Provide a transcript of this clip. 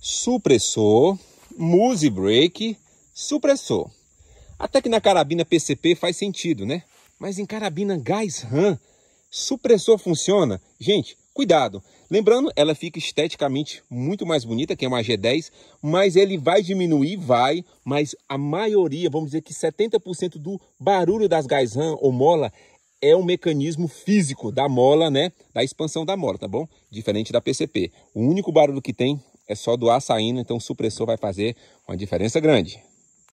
supressor, muse break, supressor. Até que na carabina PCP faz sentido, né? Mas em carabina gás RAM, supressor funciona? Gente, cuidado. Lembrando, ela fica esteticamente muito mais bonita que é uma G10, mas ele vai diminuir, vai, mas a maioria, vamos dizer que 70% do barulho das gás RAM ou mola é um mecanismo físico da mola, né? Da expansão da mola, tá bom? Diferente da PCP. O único barulho que tem é só doar saindo, então o supressor vai fazer uma diferença grande.